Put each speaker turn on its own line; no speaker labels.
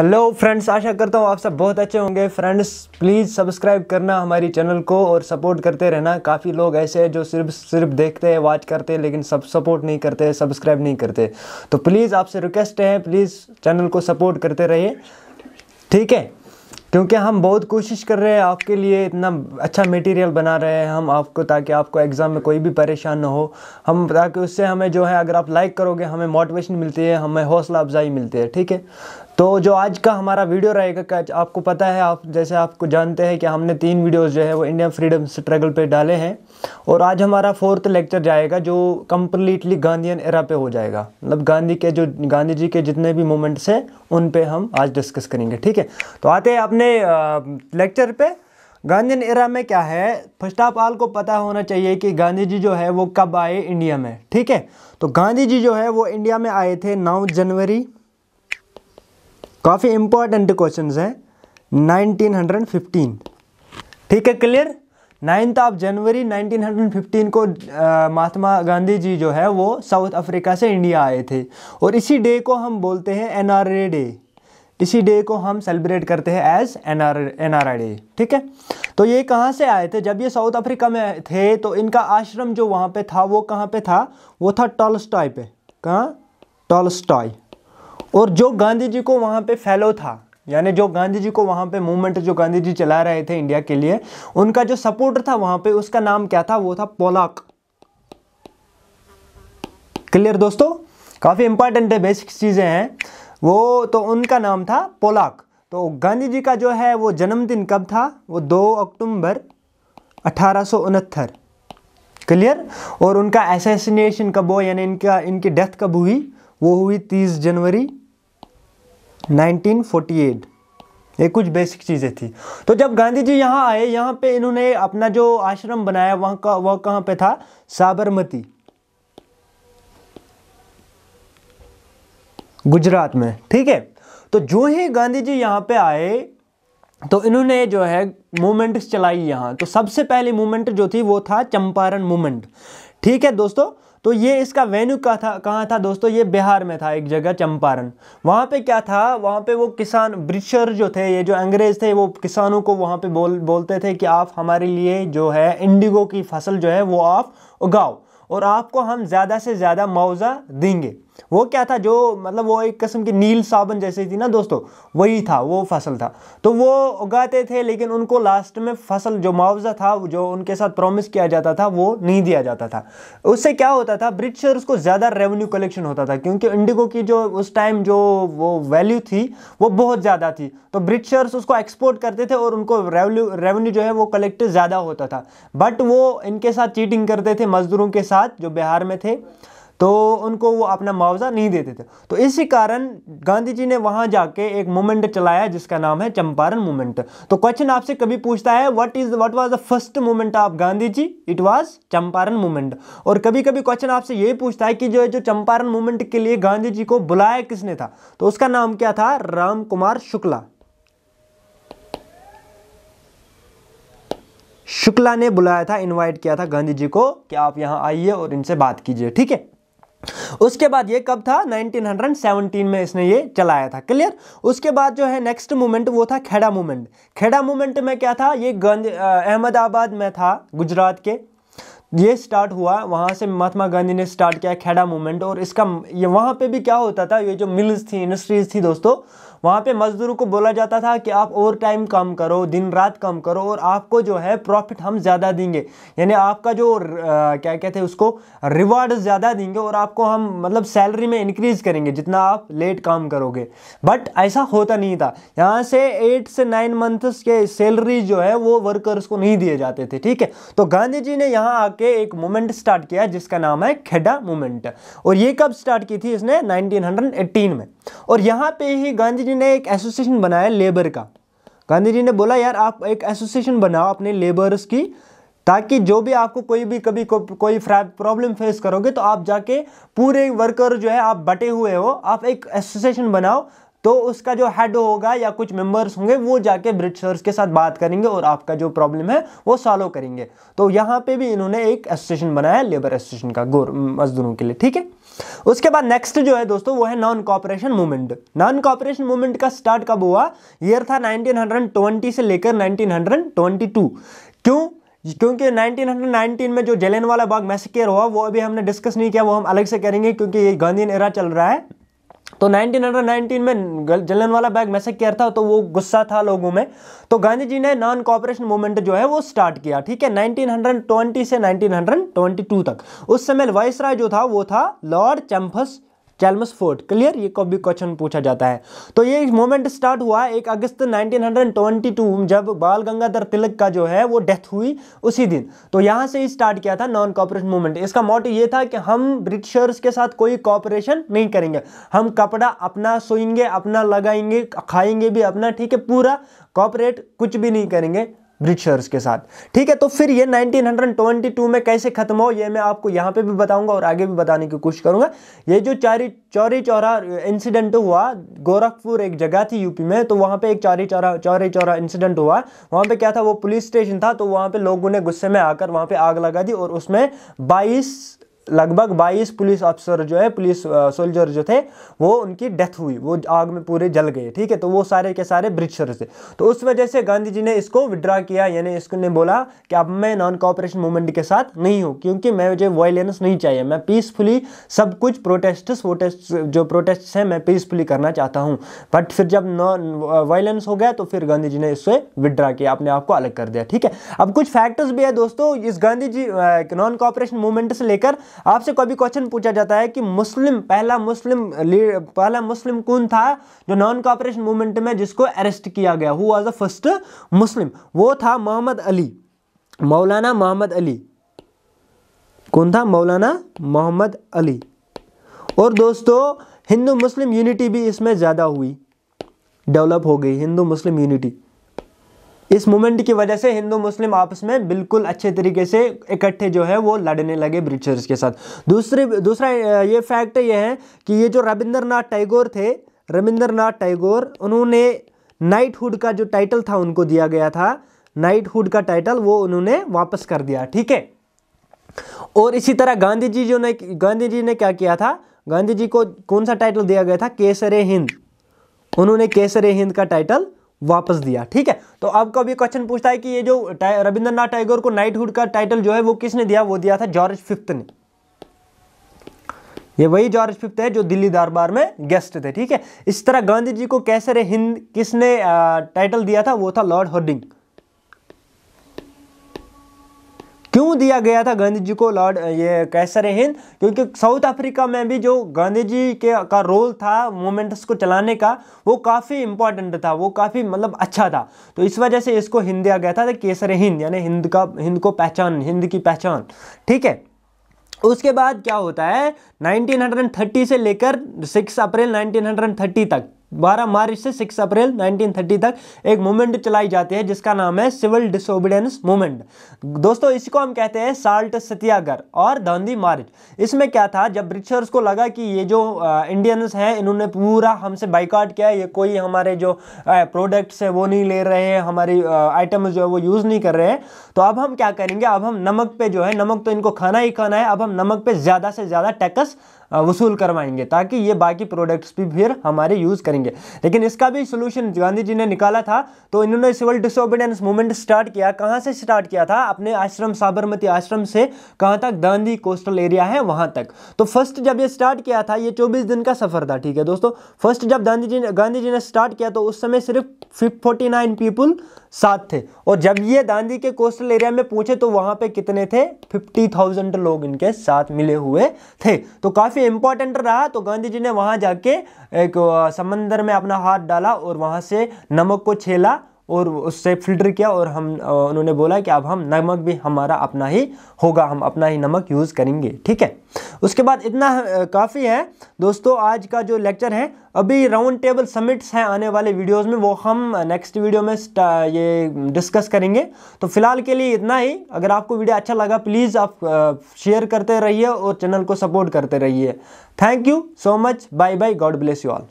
hello friends आशा करता हूँ आप सब बहुत अच्छे होंगे फ्रेंड्स प्लीज़ सब्सक्राइब करना हमारी चैनल को और सपोर्ट करते रहना काफ़ी लोग ऐसे हैं जो सिर्फ सिर्फ देखते हैं वॉच करते हैं लेकिन सब सपोर्ट नहीं करते सब्सक्राइब नहीं करते तो प्लीज़ आपसे रिक्वेस्ट है प्लीज़ चैनल को सपोर्ट करते रहिए ठीक है क्योंकि हम बहुत कोशिश कर रहे हैं आपके लिए इतना अच्छा मटेरियल बना रहे हैं हम आपको ताकि आपको एग्ज़ाम में कोई भी परेशान ना हो हम ताकि उससे हमें जो है अगर आप लाइक करोगे हमें मोटिवेशन मिलती है हमें हौसला अफजाई मिलती है ठीक है तो जो आज का हमारा वीडियो रहेगा आपको पता है आप जैसे आपको जानते हैं कि हमने तीन वीडियोस जो है वो इंडियन फ्रीडम स्ट्रगल पे डाले हैं और आज हमारा फोर्थ लेक्चर जाएगा जो कम्प्लीटली गांधीन एरा पे हो जाएगा मतलब गांधी के जो गांधी जी के जितने भी मोमेंट्स हैं उन पे हम आज डिस्कस करेंगे ठीक है तो आते हैं अपने लेक्चर पर गांधीन एरा में क्या है फर्स्ट ऑफ ऑल को पता होना चाहिए कि गांधी जी जो है वो कब आए इंडिया में ठीक है तो गांधी जी जो है वो इंडिया में आए थे नौ जनवरी काफ़ी इंपॉर्टेंट क्वेश्चन हैं 1915 ठीक है क्लियर नाइन्थ ऑफ जनवरी 1915 को महात्मा गांधी जी जो है वो साउथ अफ्रीका से इंडिया आए थे और इसी डे को हम बोलते हैं एन डे इसी डे को हम सेलिब्रेट करते हैं as N R N R I day ठीक है तो ये कहाँ से आए थे जब ये साउथ अफ्रीका में थे तो इनका आश्रम जो वहाँ पे था वो कहाँ पे था वो था स्टॉय पे कहाँ स्टॉय और जो गांधी जी को वहाँ पे फैलो था यानी जो गांधी जी को वहाँ पे मूवमेंट जो गांधी जी चला रहे थे इंडिया के लिए उनका जो सपोर्टर था वहाँ पे उसका नाम क्या था वो था पोलाक क्लियर दोस्तों काफ़ी इंपॉर्टेंट है बेसिक चीज़ें हैं वो तो उनका नाम था पोलाक तो गांधी जी का जो है वो जन्मदिन कब था वो दो अक्टूबर अठारह क्लियर और उनका एसेसिनेशन कब हो यानी इनका इनकी डेथ कब हुई वो हुई तीस जनवरी 1948 ये कुछ बेसिक चीज़ें थी तो जब गांधी जी यहाँ आए यहाँ पे इन्होंने अपना जो आश्रम बनाया वहाँ का वह कहाँ पे था साबरमती गुजरात में ठीक है तो जो ही गांधी जी यहाँ पे आए तो इन्होंने जो है मूवमेंट्स चलाई यहाँ तो सबसे पहली मूवमेंट जो थी वो था चंपारण मूवमेंट ठीक है दोस्तों तो ये इसका वेन्यू कहाँ था कहाँ था दोस्तों ये बिहार में था एक जगह चंपारण वहाँ पे क्या था वहाँ पे वो किसान ब्रिटिशर जो थे ये जो अंग्रेज़ थे वो किसानों को वहाँ पे बोल बोलते थे कि आप हमारे लिए जो है इंडिगो की फसल जो है वो आप उगाओ और आपको हम ज़्यादा से ज़्यादा मुआवजा देंगे वो क्या था जो मतलब वो एक किस्म की नील साबन जैसी थी ना दोस्तों वही था वो फसल था तो वो उगाते थे लेकिन उनको लास्ट में फसल जो मुआवजा था जो उनके साथ प्रॉमिस किया जाता था वो नहीं दिया जाता था उससे क्या होता था ब्रिटिशर्स को ज़्यादा रेवेन्यू कलेक्शन होता था क्योंकि इंडिगो की जो उस टाइम जो वो वैल्यू थी वो बहुत ज़्यादा थी तो ब्रिटिशर्स उसको एक्सपोर्ट करते थे और उनको रेवेन्यू जो है वो कलेक्ट ज़्यादा होता था बट वो इनके साथ चीटिंग करते थे मजदूरों के साथ साथ जो बिहार में थे तो उनको वो अपना मुआवजा नहीं देते थे तो इसी कारण गांधी जी ने वहाँ जाके एक मूवमेंट चलाया जिसका नाम है चंपारण मूवमेंट तो क्वेश्चन आपसे कभी पूछता है what is what was the first movement of Gandhi ji it was Champaran movement और कभी कभी क्वेश्चन आपसे ये पूछता है कि जो जो चंपारण मूवमेंट के लिए गांधी जी को बुलाया किसने था तो उसका नाम क्या था राम कुमार शुक्ला शुक्ला ने बुलाया था इनवाइट किया था गांधी जी को कि आप यहाँ आइए और इनसे बात कीजिए ठीक है उसके बाद ये कब था 1917 में इसने ये चलाया था क्लियर उसके बाद जो है नेक्स्ट मूवमेंट वो था खेड़ा मूवमेंट खेड़ा मूवमेंट में क्या था ये अहमदाबाद में था गुजरात के ये स्टार्ट हुआ वहाँ से महात्मा गांधी ने स्टार्ट किया खेड़ा मूवमेंट और इसका ये वहाँ पे भी क्या होता था ये जो मिल्स थी इंडस्ट्रीज थी दोस्तों वहाँ पे मजदूरों को बोला जाता था कि आप ओवर टाइम काम करो दिन रात कम करो और आपको जो है प्रॉफिट हम ज़्यादा देंगे यानी आपका जो आ, क्या कहते हैं उसको रिवार्ड ज़्यादा देंगे और आपको हम मतलब सैलरी में इंक्रीज़ करेंगे जितना आप लेट काम करोगे बट ऐसा होता नहीं था यहाँ से एट से नाइन मंथ्स के सैलरी जो है वो वर्कर्स को नहीं दिए जाते थे ठीक है तो गांधी जी ने यहाँ आके एक मूवमेंट स्टार्ट किया जिसका नाम है खेडा मूवमेंट और ये कब स्टार्ट की थी इसने नाइनटीन में और यहाँ पे ही गांधी जी ने एक एसोसिएशन बनाया लेबर का गांधी जी ने बोला यार आप एक एसोसिएशन बनाओ अपने लेबर्स की ताकि जो भी आपको कोई भी कभी को, कोई प्रॉब्लम फेस करोगे तो आप जाके पूरे वर्कर जो है आप बटे हुए हो आप एक एसोसिएशन बनाओ तो उसका जो हेड होगा या कुछ मेंबर्स होंगे वो जाके ब्रिटिशर्स के साथ बात करेंगे और आपका जो प्रॉब्लम है वो सॉल्व करेंगे तो यहाँ पे भी इन्होंने एक एसोसिएशन बनाया लेबर एसोसिएशन का गोर मजदूरों के लिए ठीक है उसके बाद नेक्स्ट जो है दोस्तों वो है non cooperation movement non cooperation movement का स्टार्ट कब हुआ ईयर था नाइनटीन से लेकर नाइनटीन क्यों क्योंकि 1919 में जो जलेन वाला बाग मैसेकेयर हुआ वो अभी हमने डिस्कस नहीं किया वो हम अलग से करेंगे क्योंकि ये गांधी एरा चल रहा है तो 1919 में जलन वाला बैग मैसेज किया था तो वो गुस्सा था लोगों में तो गांधी जी ने नॉन कॉपरेशन मूवमेंट जो है वो स्टार्ट किया ठीक है 1920 से 1922 तक उस समय वाइसराय जो था वो था लॉर्ड चैम्फस चैलमस फोर्ट क्लियर ये कभी क्वेश्चन पूछा जाता है तो ये मोमेंट स्टार्ट हुआ एक अगस्त 1922 जब बाल गंगाधर तिलक का जो है वो डेथ हुई उसी दिन तो यहाँ से ही स्टार्ट किया था नॉन कॉपरेशन मूवमेंट इसका मोटिव ये था कि हम ब्रिटिशर्स के साथ कोई कॉपरेशन नहीं करेंगे हम कपड़ा अपना सोएंगे अपना लगाएंगे खाएंगे भी अपना ठीक है पूरा कॉपरेट कुछ भी नहीं करेंगे ब्रिटिशर्स के साथ ठीक है तो फिर ये 1922 में कैसे ख़त्म हो ये मैं आपको यहाँ पे भी बताऊंगा और आगे भी बताने की कोशिश करूंगा ये जो चारी चौरी चौरा इंसिडेंट हुआ गोरखपुर एक जगह थी यूपी में तो वहाँ पे एक चारी चौरा चौरी चौरा इंसिडेंट हुआ वहाँ पे क्या था वो पुलिस स्टेशन था तो वहाँ पे लोगों ने गुस्से में आकर वहाँ पे आग लगा दी और उसमें बाईस लगभग 22 पुलिस अफसर जो है पुलिस सोल्जर जो थे वो उनकी डेथ हुई वो आग में पूरे जल गए ठीक है तो वो सारे के सारे ब्रिटिशर थे तो उस वजह से गांधी जी ने इसको विड्रॉ किया यानी इसको ने बोला कि अब मैं नॉन कॉपरेशन मूवमेंट के साथ नहीं हूँ क्योंकि मैं मुझे वायलेंस नहीं चाहिए मैं पीसफुली सब कुछ प्रोटेस्ट वोटेस्ट जो प्रोटेस्ट हैं मैं पीसफुली करना चाहता हूँ बट फिर जब नॉन वायलेंस हो गया तो फिर गांधी जी ने इससे विड्रा किया अपने आप को अलग कर दिया ठीक है अब कुछ फैक्टर्स भी है दोस्तों इस Gandhi ji non cooperation movement से लेकर आपसे कभी क्वेश्चन पूछा जाता है कि मुस्लिम पहला मुस्लिम पहला मुस्लिम कौन था जो नॉन कॉपरेशन मूवमेंट में जिसको अरेस्ट किया गया who was the first Muslim वो था मोहम्मद अली मौलाना मोहम्मद अली कौन था मौलाना मोहम्मद अली और दोस्तों हिंदू मुस्लिम यूनिटी भी इसमें ज़्यादा हुई डेवलप हो गई हिंदू मुस्लिम यूनिटी इस मूवमेंट की वजह से हिंदू मुस्लिम आपस में बिल्कुल अच्छे तरीके से इकट्ठे जो है वो लड़ने लगे ब्रिटिशर्स के साथ दूसरी दूसरा ये फैक्ट ये है कि ये जो रविंद्रनाथ टैगोर थे रविंद्रनाथ टैगोर उन्होंने नाइटहुड का जो टाइटल था उनको दिया गया था नाइटहुड का टाइटल वो उन्होंने वापस कर दिया ठीक है और इसी तरह गांधी जी जो ने गांधी जी ने क्या किया था गांधी जी को कौन सा टाइटल दिया गया था केसरे हिंद उन्होंने केसरे हिंद का टाइटल वापस दिया ठीक है तो आपको अब कभी क्वेश्चन पूछता है कि ये जो रविंद्रनाथ टैगोर को नाइटहुड का टाइटल जो है वो किसने दिया वो दिया था जॉर्ज फिफ्थ ने ये वही जॉर्ज फिफ्थ है जो दिल्ली दरबार में गेस्ट थे ठीक है इस तरह गांधी जी को रे हिंद किसने टाइटल दिया था वो था लॉर्ड हॉर्डिंग क्यों दिया गया था गांधी जी को लॉर्ड ये कैसर हिंद क्योंकि साउथ अफ्रीका में भी जो गांधी जी के का रोल था मोमेंट्स को चलाने का वो काफ़ी इंपॉर्टेंट था वो काफ़ी मतलब अच्छा था तो इस वजह से इसको हिंद दिया गया था तो केसर हिंद यानी हिंद का हिंद को पहचान हिंद की पहचान ठीक है उसके बाद क्या होता है 1930 से लेकर 6 अप्रैल 1930 तक 12 मार्च से 6 अप्रैल 1930 तक एक मूवमेंट चलाई जाती है जिसका नाम है सिविल डिसोबिडेंस मूवमेंट दोस्तों इसी को हम कहते हैं साल्ट सत्याग्रह और दांधी मार्च इसमें क्या था जब ब्रिटिशर्स को लगा कि ये जो इंडियंस हैं इन्होंने पूरा हमसे बाइकआउट किया ये कोई हमारे जो प्रोडक्ट्स है वो नहीं ले रहे हैं हमारी आइटम जो है वो यूज़ नहीं कर रहे हैं तो अब हम क्या करेंगे अब हम नमक पर जो है नमक तो इनको खाना ही खाना है अब हम नमक पे ज़्यादा से ज़्यादा टैक्स वसूल करवाएंगे ताकि ये बाकी प्रोडक्ट्स भी फिर हमारे यूज़ करेंगे लेकिन इसका भी सोल्यूशन गांधी जी ने निकाला था तो इन्होंने सिविल डिसोबिडेंस मूवमेंट स्टार्ट किया कहाँ से स्टार्ट किया था अपने आश्रम साबरमती आश्रम से कहाँ तक दांधी कोस्टल एरिया है वहाँ तक तो फर्स्ट जब ये स्टार्ट किया था ये चौबीस दिन का सफ़र था ठीक है दोस्तों फर्स्ट जब गांधी जी ने गांधी जी ने स्टार्ट किया तो उस समय सिर्फ फोर्टी नाइन पीपुल साथ थे और जब ये दांधी के कोस्टल एरिया में पूछे तो वहां पे कितने थे फिफ्टी थाउजेंड लोग इनके साथ मिले हुए थे तो काफ़ी काफ़ी इंपॉर्टेंट रहा तो गांधी जी ने वहाँ जाके एक समंदर में अपना हाथ डाला और वहाँ से नमक को छेला और उससे फिल्टर किया और हम उन्होंने बोला कि अब हम नमक भी हमारा अपना ही होगा हम अपना ही नमक यूज़ करेंगे ठीक है उसके बाद इतना काफ़ी है दोस्तों आज का जो लेक्चर है अभी राउंड टेबल समिट्स हैं आने वाले वीडियोस में वो हम नेक्स्ट वीडियो में ये डिस्कस करेंगे तो फिलहाल के लिए इतना ही अगर आपको वीडियो अच्छा लगा प्लीज़ आप शेयर करते रहिए और चैनल को सपोर्ट करते रहिए thank you so much bye bye God bless you all